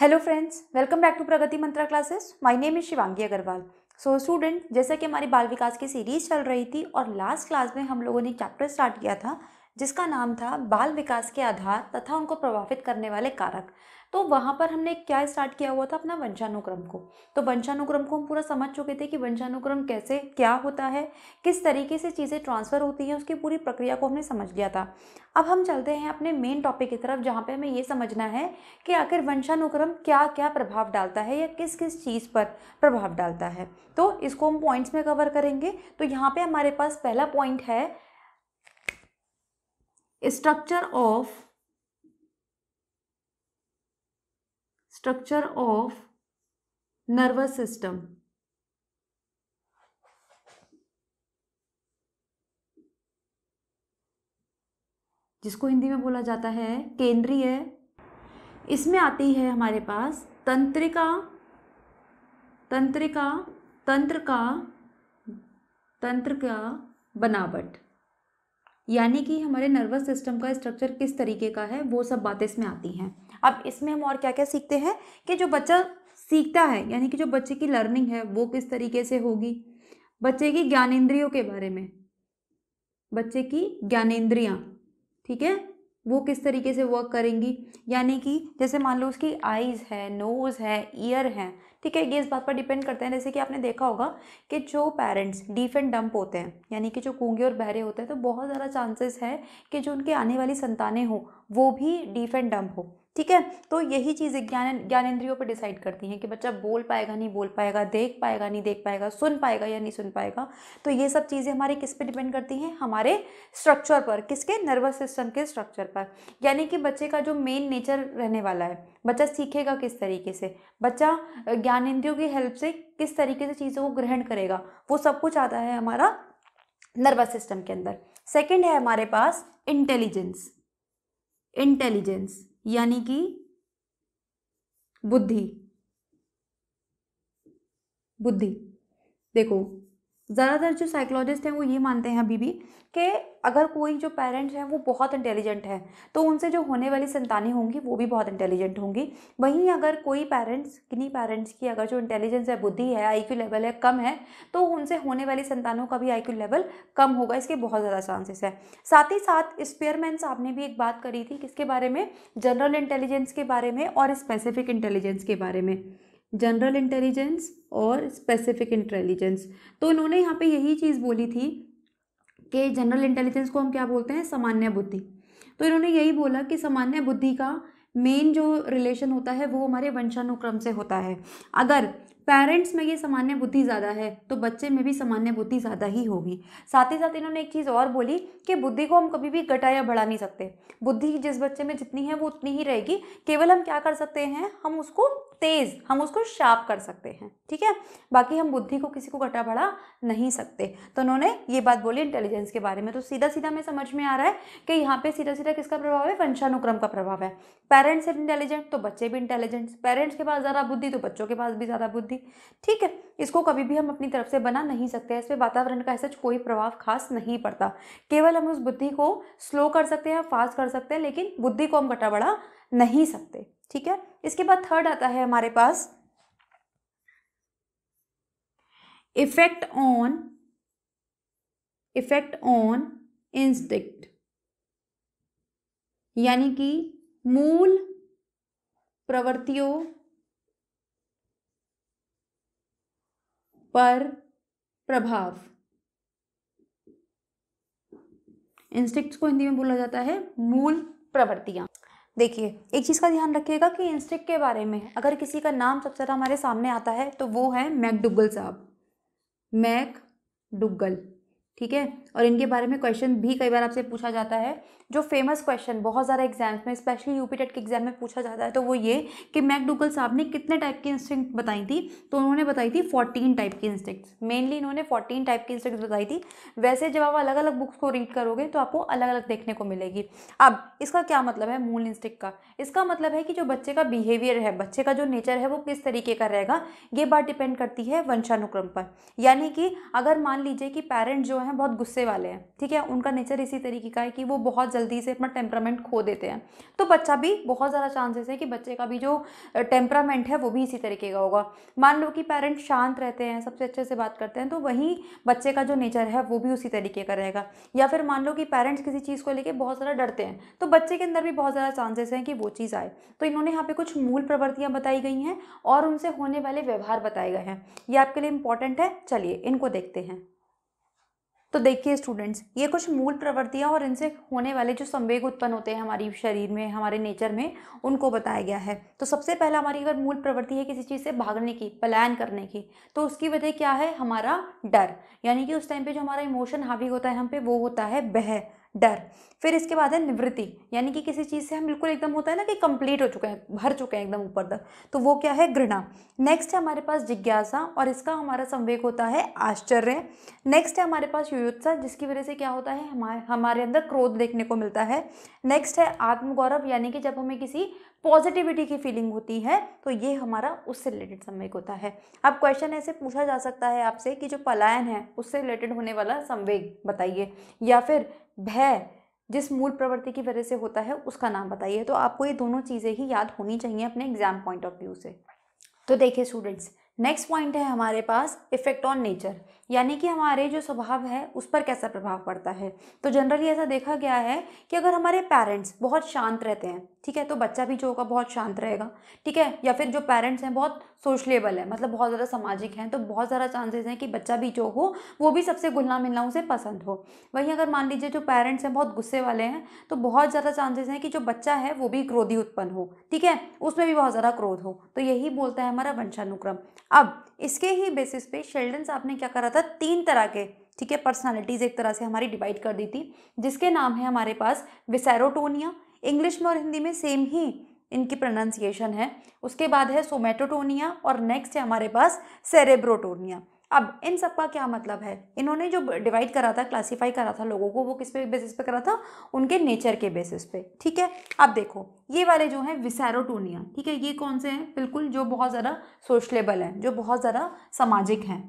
hello friends welcome back to Pragati Mantra classes my name is Shivangi Agrawal so student जैसा कि हमारी बाल विकास की सीरीज चल रही थी और लास्ट क्लास में हम लोगों ने चैप्टर स्टार्ट किया था जिसका नाम था बाल विकास के आधार तथा उनको प्रभावित करने वाले कारक तो वहाँ पर हमने क्या स्टार्ट किया हुआ था अपना वंशानुक्रम को तो वंशानुक्रम को हम पूरा समझ चुके थे कि वंशानुक्रम कैसे क्या होता है किस तरीके से चीज़ें ट्रांसफ़र होती हैं उसकी पूरी प्रक्रिया को हमने समझ लिया था अब हम चलते हैं अपने मेन टॉपिक की तरफ जहाँ पे हमें ये समझना है कि आखिर वंशानुक्रम क्या क्या प्रभाव डालता है या किस किस चीज़ पर प्रभाव डालता है तो इसको हम पॉइंट्स में कवर करेंगे तो यहाँ पे हमारे पास पहला पॉइंट है structure of structure of nervous system जिसको हिंदी में बोला जाता है केंद्रीय इसमें आती है हमारे पास तंत्रिका तंत्रिका तंत्र का तंत्र का बनावट यानी कि हमारे नर्वस सिस्टम का स्ट्रक्चर किस तरीके का है वो सब बातें इसमें आती हैं अब इसमें हम और क्या क्या सीखते हैं कि जो बच्चा सीखता है यानी कि जो बच्चे की लर्निंग है वो किस तरीके से होगी बच्चे की ज्ञानेंद्रियों के बारे में बच्चे की ज्ञानेंद्रियाँ ठीक है वो किस तरीके से वर्क करेंगी यानी कि जैसे मान लो उसकी आइज़ है नोज़ है ईयर है ठीक है ये इस बात पर डिपेंड करते हैं जैसे कि आपने देखा होगा कि जो पेरेंट्स डीफ एंड डंप होते हैं यानी कि जो कुंगे और बहरे होते हैं तो बहुत ज़्यादा चांसेस है कि जो उनके आने वाली संतानें हों वो भी डीफ एंड डंप हो ठीक है तो यही चीज़ें ज्ञान ज्ञानेन्द्रियों पर डिसाइड करती हैं कि बच्चा बोल पाएगा नहीं बोल पाएगा देख पाएगा नहीं देख पाएगा सुन पाएगा या नहीं सुन पाएगा तो ये सब चीज़ें हमारे किस पे डिपेंड करती हैं हमारे स्ट्रक्चर पर किसके नर्वस सिस्टम के स्ट्रक्चर पर यानी कि बच्चे का जो मेन नेचर रहने वाला है बच्चा सीखेगा किस तरीके से बच्चा ज्ञानेन्द्रियों की हेल्प से किस तरीके से चीज़ों को ग्रहण करेगा वो सब कुछ आता है हमारा नर्वस सिस्टम के अंदर सेकेंड है हमारे पास इंटेलिजेंस इंटेलिजेंस यानी कि बुद्धि बुद्धि देखो ज़्यादातर जो साइकोलॉजिस्ट हैं वो ये मानते हैं अभी भी कि अगर कोई जो पेरेंट्स हैं वो बहुत इंटेलिजेंट हैं तो उनसे जो होने वाली संतानें होंगी वो भी बहुत इंटेलिजेंट होंगी वहीं अगर कोई पेरेंट्स किन्हीं पेरेंट्स की अगर जो इंटेलिजेंस है बुद्धि है आईक्यू लेवल है कम है तो उनसे होने वाली संतानों का भी आईक्यू लेवल कम होगा इसके बहुत ज़्यादा चांसेस है साथ ही साथ स्पेयरमैन साहब ने भी एक बात करी थी किसके बारे में जनरल इंटेलिजेंस के बारे में और स्पेसिफिक इंटेलिजेंस के बारे में जनरल इंटेलिजेंस और स्पेसिफिक इंटेलिजेंस तो इन्होंने यहाँ पे यही चीज़ बोली थी कि जनरल इंटेलिजेंस को हम क्या बोलते हैं सामान्य बुद्धि तो इन्होंने यही बोला कि सामान्य बुद्धि का मेन जो रिलेशन होता है वो हमारे वंशानुक्रम से होता है अगर पेरेंट्स में ये सामान्य बुद्धि ज़्यादा है तो बच्चे में भी सामान्य बुद्धि ज़्यादा ही होगी साथ ही साथ इन्होंने एक चीज़ और बोली कि बुद्धि को हम कभी भी घटा या बढ़ा नहीं सकते बुद्धि जिस बच्चे में जितनी है वो उतनी ही रहेगी केवल हम क्या कर सकते हैं हम उसको तेज़ हम उसको शार्प कर सकते हैं ठीक है बाकी हम बुद्धि को किसी को घटा बढ़ा नहीं सकते तो उन्होंने ये बात बोली इंटेलिजेंस के बारे में तो सीधा सीधा हमें समझ में आ रहा है कि यहाँ पे सीधा सीधा किसका प्रभाव है वंशानुक्रम का प्रभाव है पेरेंट्स इंटेलिजेंट तो बच्चे भी इंटेलिजेंट पेरेंट्स के पास ज़्यादा बुद्धि तो बच्चों के पास भी ज़्यादा बुद्धि ठीक है इसको कभी भी हम अपनी तरफ से बना नहीं सकते इस पर वातावरण का ऐसा कोई प्रभाव खास नहीं पड़ता केवल हम उस बुद्धि को स्लो कर सकते हैं फास्ट कर सकते हैं लेकिन बुद्धि को हम घटा बढ़ा नहीं सकते ठीक है इसके बाद थर्ड आता है हमारे पास effect on effect on instinct यानी कि मूल प्रवृत्तियों पर प्रभाव इंस्टिक्ट को हिंदी में बोला जाता है मूल प्रवृत्तियां देखिए एक चीज़ का ध्यान रखिएगा कि इंस्टिक के बारे में अगर किसी का नाम सबसे ज़्यादा हमारे सामने आता है तो वो है मैकडुगल साहब मैक डुगल ठीक है और इनके बारे में क्वेश्चन भी कई बार आपसे पूछा जाता है जो फेमस क्वेश्चन बहुत ज़्यादा एग्जाम्स में स्पेशली यूपी टेट के एग्जाम में पूछा जाता है तो वो ये कि मैकडूगल साहब ने कितने टाइप की इंस्टिंक्ट बताई थी तो उन्होंने बताई थी फोर्टीन टाइप की इंस्टिंक्ट्स मेनली इन्होंने फोर्टीन टाइप की इंस्टिंक्ट बताई थी वैसे जब आप अलग अलग बुक्स को रीड करोगे तो आपको अलग अलग देखने को मिलेगी अब इसका क्या मतलब है मूल इंस्टिक का इसका मतलब है कि जो बच्चे का बिहेवियर है बच्चे का जो नेचर है वो किस तरीके का रहेगा ये बात डिपेंड करती है वंशानुक्रम पर यानी कि अगर मान लीजिए कि पेरेंट्स जो है हैं बहुत गुस्से वाले हैं ठीक है उनका नेचर इसी तरीके का है कि वो बहुत जल्दी से अपना टेम्परामेंट खो देते हैं तो बच्चा भी बहुत ज़्यादा चांसेस है कि बच्चे का भी जो टेम्परामेंट है वो भी इसी तरीके का होगा मान लो कि पेरेंट्स शांत रहते हैं सबसे अच्छे से बात करते हैं तो वहीं बच्चे का जो नेचर है वो भी उसी तरीके का रहेगा या फिर मान लो कि पेरेंट्स किसी चीज़ को लेकर बहुत ज़्यादा डरते हैं तो बच्चे के अंदर भी बहुत ज़्यादा चांसेस हैं कि वो चीज़ आए तो इन्होंने यहाँ पर कुछ मूल प्रवृत्तियाँ बताई गई हैं और उनसे होने वाले व्यवहार बताए गए हैं ये आपके लिए इंपॉर्टेंट है चलिए इनको देखते हैं तो देखिए स्टूडेंट्स ये कुछ मूल प्रवृत्तियाँ और इनसे होने वाले जो संवेग उत्पन्न होते हैं हमारी शरीर में हमारे नेचर में उनको बताया गया है तो सबसे पहला हमारी अगर मूल प्रवृत्ति है किसी चीज़ से भागने की पलायन करने की तो उसकी वजह क्या है हमारा डर यानी कि उस टाइम पे जो हमारा इमोशन हावी होता है हम पे वो होता है बह डर फिर इसके बाद है निवृत्ति यानी कि किसी चीज़ से हम बिल्कुल एकदम होता है ना कि कंप्लीट हो चुके हैं भर चुके हैं एकदम ऊपर तक तो वो क्या है घृणा नेक्स्ट है हमारे पास जिज्ञासा और इसका हमारा संवेग होता है आश्चर्य नेक्स्ट है हमारे पास युयुत्सा जिसकी वजह से क्या होता है हमारे हमारे अंदर क्रोध देखने को मिलता है नेक्स्ट है आत्मगौरव यानी कि जब हमें किसी पॉजिटिविटी की फीलिंग होती है तो ये हमारा उससे रिलेटेड संवेग होता है अब क्वेश्चन ऐसे पूछा जा सकता है आपसे कि जो पलायन है उससे रिलेटेड होने वाला संवेग बताइए या फिर भय जिस मूल प्रवृत्ति की वजह से होता है उसका नाम बताइए तो आपको ये दोनों चीज़ें ही याद होनी चाहिए अपने एग्जाम पॉइंट ऑफ व्यू से तो देखिए स्टूडेंट्स नेक्स्ट पॉइंट है हमारे पास इफेक्ट ऑन नेचर यानी कि हमारे जो स्वभाव है उस पर कैसा प्रभाव पड़ता है तो जनरली ऐसा देखा गया है कि अगर हमारे पेरेंट्स बहुत शांत रहते हैं ठीक है तो बच्चा भी जो होगा बहुत शांत रहेगा ठीक है या फिर जो पेरेंट्स हैं बहुत सोशलेबल है मतलब बहुत ज़्यादा सामाजिक हैं तो बहुत ज़्यादा चांसेस हैं कि बच्चा भी जो हो वो भी सबसे घुलना मिलना उसे पसंद हो वहीं अगर मान लीजिए जो पेरेंट्स हैं बहुत गुस्से वाले हैं तो बहुत ज़्यादा चांसेस हैं कि जो बच्चा है वो भी क्रोधी उत्पन्न हो ठीक है उसमें भी बहुत ज़्यादा क्रोध हो तो यही बोलता है हमारा वंशानुक्रम अब इसके ही बेसिस पे शेल्डन साहब ने क्या करा था तीन तरह के ठीक है पर्सनालिटीज़ एक तरह से हमारी डिवाइड कर दी थी जिसके नाम है हमारे पास विसैरोटोनिया इंग्लिश में और हिंदी में सेम ही इनकी प्रोनाउंसिएशन है उसके बाद है सोमेटोटोनिया और नेक्स्ट है हमारे पास सेरेब्रोटोनिया अब इन सब का क्या मतलब है इन्होंने जो डिवाइड करा था क्लासीफाई करा था लोगों को वो किस पे बेसिस पे करा था उनके नेचर के बेसिस पे ठीक है अब देखो ये वाले जो हैं विसैरोटोनिया ठीक है ये कौन से हैं बिल्कुल जो बहुत ज़्यादा सोशलेबल हैं जो बहुत ज़्यादा सामाजिक हैं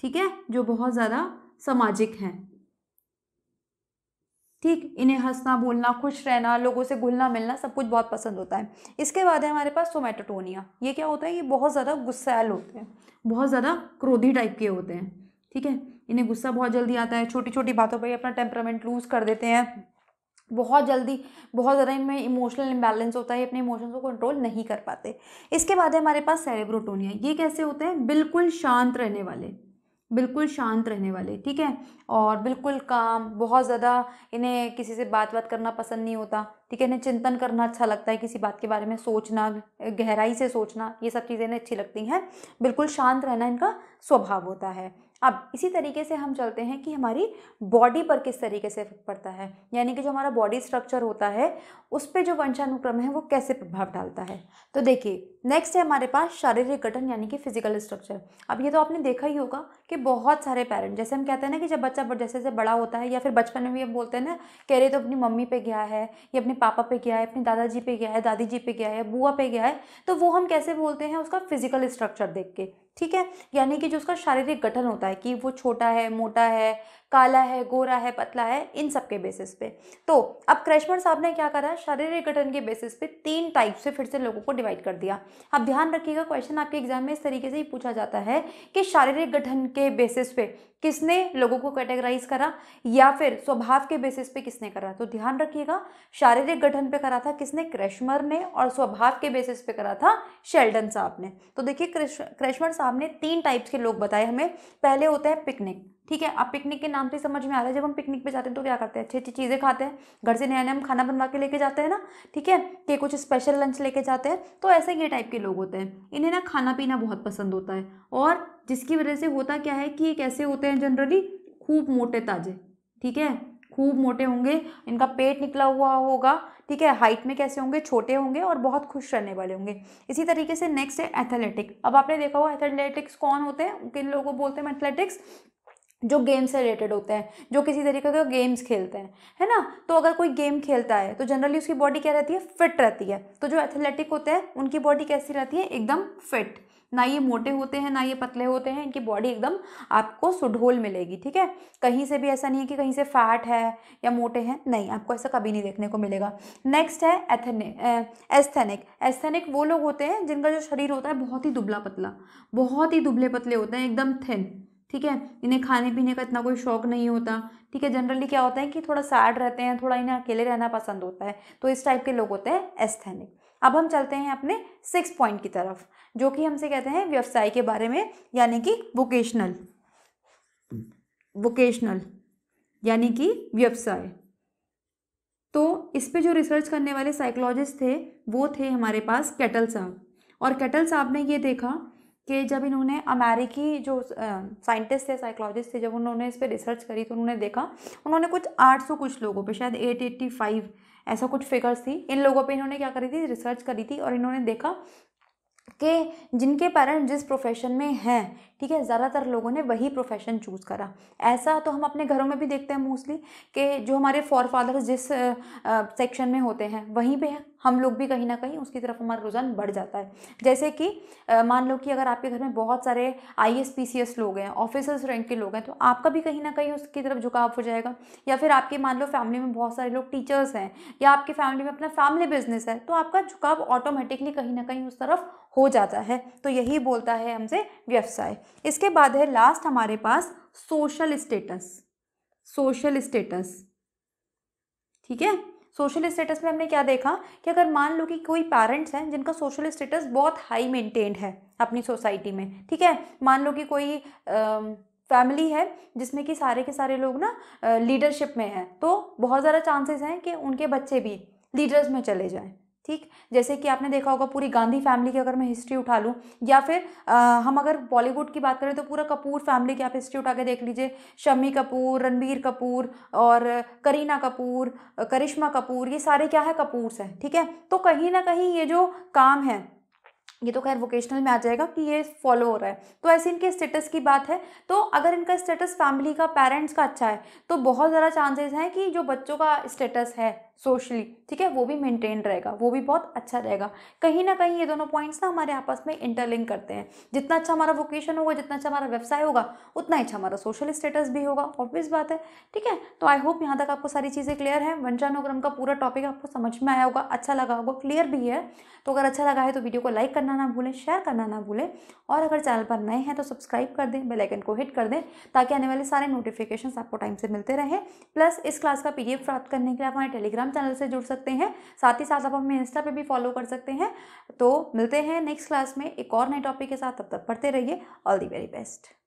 ठीक है जो बहुत ज़्यादा सामाजिक हैं ठीक इन्हें हंसना बोलना खुश रहना लोगों से घुलना मिलना सब कुछ बहुत पसंद होता है इसके बाद है हमारे पास सोमेटोटोनिया ये क्या होता है ये बहुत ज़्यादा गुस्सैल होते हैं बहुत ज़्यादा क्रोधी टाइप के होते हैं ठीक है इन्हें गुस्सा बहुत जल्दी आता है छोटी छोटी बातों पर ही अपना टेम्परामेंट लूज़ कर देते हैं बहुत जल्दी बहुत ज़्यादा इनमें इमोशनल इम्बैलेंस होता है अपने इमोशंस को कंट्रोल नहीं कर पाते इसके बाद है हमारे पास सेरेब्रोटोनिया ये कैसे होते हैं बिल्कुल शांत रहने वाले बिल्कुल शांत रहने वाले ठीक है और बिल्कुल काम बहुत ज़्यादा इन्हें किसी से बात बात करना पसंद नहीं होता ठीक है इन्हें चिंतन करना अच्छा लगता है किसी बात के बारे में सोचना गहराई से सोचना ये सब चीज़ें इन्हें अच्छी लगती हैं बिल्कुल शांत रहना इनका स्वभाव होता है अब इसी तरीके से हम चलते हैं कि हमारी बॉडी पर किस तरीके से इफेक्ट पड़ता है यानी कि जो हमारा बॉडी स्ट्रक्चर होता है उस पर जो वंशानुक्रम है वो कैसे प्रभाव डालता है तो देखिए नेक्स्ट है हमारे पास शारीरिक गठन यानी कि फिजिकल स्ट्रक्चर अब ये तो आपने देखा ही होगा कि बहुत सारे पेरेंट जैसे हम कहते हैं ना कि जब बच्चा जैसे जैसे बड़ा होता है या फिर बचपन में भी हम बोलते हैं ना कह रहे तो अपनी मम्मी पे गया है या अपने पापा पे गया है अपने दादाजी पे गया है दादी जी पे गया है बुआ पे गया है तो वो हम कैसे बोलते हैं उसका फिजिकल स्ट्रक्चर देख के ठीक है यानी कि जो उसका शारीरिक गठन होता है कि वो छोटा है मोटा है काला है गोरा है पतला है इन सब के बेसिस पे तो अब क्रैशमर साहब ने क्या करा शारीरिक गठन के बेसिस पे तीन टाइप से फिर से लोगों को डिवाइड कर दिया अब ध्यान रखिएगा क्वेश्चन आपके एग्जाम में इस तरीके से ही पूछा जाता है कि शारीरिक गठन के बेसिस पे किसने लोगों को कैटेगराइज करा या फिर स्वभाव के बेसिस पे किसने करा तो ध्यान रखिएगा शारीरिक गठन पे करा था किसने क्रेशमर ने और स्वभाव के बेसिस पे करा था शेल्डन साहब ने तो देखिए क्रेशमर साहब ने तीन टाइप्स के लोग बताए हमें पहले होता है पिकनिक ठीक है अब पिकनिक के नाम से समझ में आ रहा है जब हम पिकनिक पे जाते हैं तो क्या करते हैं अच्छी अच्छी चीज़ें खाते हैं घर से नया नया हम खाना बनवा के लेके जाते हैं ना ठीक है कि कुछ स्पेशल लंच लेके जाते हैं तो ऐसे ये टाइप के लोग होते हैं इन्हें ना खाना पीना बहुत पसंद होता है और जिसकी वजह से होता क्या है कि ये कैसे होते हैं जनरली खूब मोटे ताजे ठीक है खूब मोटे होंगे इनका पेट निकला हुआ होगा ठीक है हाइट में कैसे होंगे छोटे होंगे और बहुत खुश रहने वाले होंगे इसी तरीके से नेक्स्ट है एथलेटिक अब आपने देखा होगा एथलेटिक्स कौन होते हैं किन लोगों को बोलते हैं एथलेटिक्स जो गेम से रिलेटेड होते हैं जो किसी तरीके का गेम्स खेलते हैं है ना तो अगर कोई गेम खेलता है तो जनरली उसकी बॉडी क्या रहती है फिट रहती है तो जो एथलेटिक होते हैं उनकी बॉडी कैसी रहती है एकदम फिट ना ये मोटे होते हैं ना ये पतले होते हैं इनकी बॉडी एकदम आपको सुढ़ोल मिलेगी ठीक है कहीं से भी ऐसा नहीं है कि कहीं से फैट है या मोटे हैं नहीं आपको ऐसा कभी नहीं देखने को मिलेगा नेक्स्ट है एथेनिक एस्थेनिक एस्थेनिक वो लोग होते हैं जिनका जो शरीर होता है बहुत ही दुबला पतला बहुत ही दुबले पतले होते हैं एकदम थिन ठीक है इन्हें खाने पीने का इतना कोई शौक नहीं होता ठीक है जनरली क्या होता है कि थोड़ा सैड रहते हैं थोड़ा इन्हें अकेले रहना पसंद होता है तो इस टाइप के लोग होते हैं एस्थेनिक अब हम चलते हैं अपने सिक्स पॉइंट की तरफ जो कि हमसे कहते हैं व्यवसाय के बारे में यानी कि वोकेशनल वोकेशनल यानी कि व्यवसाय तो इस पे जो रिसर्च करने वाले साइकोलॉजिस्ट थे वो थे हमारे पास कैटल साहब और कैटल साहब ने ये देखा कि जब इन्होंने अमेरिकी जो साइंटिस्ट थे साइकोलॉजिस्ट थे जब उन्होंने इस पर रिसर्च करी तो उन्होंने देखा उन्होंने कुछ 800 कुछ लोगों पे शायद 885 ऐसा कुछ फिगर्स थी इन लोगों पे इन्होंने क्या करी थी रिसर्च करी थी और इन्होंने देखा कि जिनके पेरेंट्स जिस प्रोफेशन में हैं ठीक है ज़्यादातर लोगों ने वही प्रोफेशन चूज़ करा ऐसा तो हम अपने घरों में भी देखते हैं मोस्टली कि जो हमारे फॉर फादर्स जिस सेक्शन में होते हैं वहीं पे हैं हम लोग भी कहीं ना कहीं उसकी तरफ हमारा रुझान बढ़ जाता है जैसे कि मान लो कि अगर आपके घर में बहुत सारे I S P C S लोग हैं ऑफिसर्स रैंक के लोग हैं तो आपका भी कहीं ना कहीं उसकी तरफ झुकाव हो जाएगा या फिर आपके मान लो फैमिली में बहुत सारे लोग टीचर्स हैं या आपकी फैमिली में अपना फैमिली बिजनेस है तो आपका झुकाव ऑटोमेटिकली कहीं ना कहीं उस तरफ हो जाता है तो यही बोलता है हमसे व्यवसाय इसके बाद है लास्ट हमारे पास सोशल स्टेटस सोशल स्टेटस ठीक है सोशल स्टेटस में हमने क्या देखा कि अगर मान लो कि कोई पेरेंट्स हैं जिनका सोशल स्टेटस बहुत हाई मेंटेन्ड है अपनी सोसाइटी में ठीक है मान लो कि कोई फैमिली है जिसमें कि सारे के सारे लोग ना लीडरशिप में हैं तो बहुत ज़्यादा चांसेस हैं कि उनके बच्चे भी लीडर्स में चले जाएँ ठीक जैसे कि आपने देखा होगा पूरी गांधी फैमिली की अगर मैं हिस्ट्री उठा लूँ या फिर आ, हम अगर बॉलीवुड की बात करें तो पूरा कपूर फैमिली की आप हिस्ट्री उठा के देख लीजिए शम्मी कपूर रणबीर कपूर और करीना कपूर करिश्मा कपूर ये सारे क्या है कपूर्स हैं ठीक है तो कहीं ना कहीं ये जो काम है ये तो खैर वोकेशनल में आ जाएगा कि ये फॉलो हो रहा है तो ऐसे इनके स्टेटस की बात है तो अगर इनका स्टेटस फैमिली का पेरेंट्स का अच्छा है तो बहुत ज़्यादा चांसेस हैं कि जो बच्चों का स्टेटस है सोशली ठीक है वो भी मेंटेन रहेगा वो भी बहुत अच्छा रहेगा कहीं ना कहीं ये दोनों पॉइंट्स ना हमारे आपस में इंटरलिंक करते हैं जितना अच्छा हमारा वोकेशन होगा जितना अच्छा हमारा व्यवसाय होगा उतना ही अच्छा हमारा सोशल स्टेटस भी होगा ऑब्वियस बात है ठीक है तो आई होप यहाँ तक आपको सारी चीज़ें क्लियर है वंशानुक्रम का पूरा टॉपिक आपको समझ में आया होगा अच्छा लगा होगा क्लियर भी है तो अगर अच्छा लगा है तो वीडियो को लाइक करना ना भूलें शेयर करना ना भूलें और अगर चैनल पर नए हैं तो सब्सक्राइब कर दें बेलाइकन को हिट कर दें ताकि आने वाले सारे नोटिफिकेशन आपको टाइम से मिलते रहें प्लस इस क्लास का पी प्राप्त करने के लिए आप हमारे टेलीग्राम टेलीग्राम चैनल से जुड़ सकते हैं साथ ही साथ आप हमें इंस्टा पे भी फॉलो कर सकते हैं तो मिलते हैं नेक्स्ट क्लास में एक और नए टॉपिक के साथ तब तक पढ़ते रहिए ऑल दी वेरी बेस्ट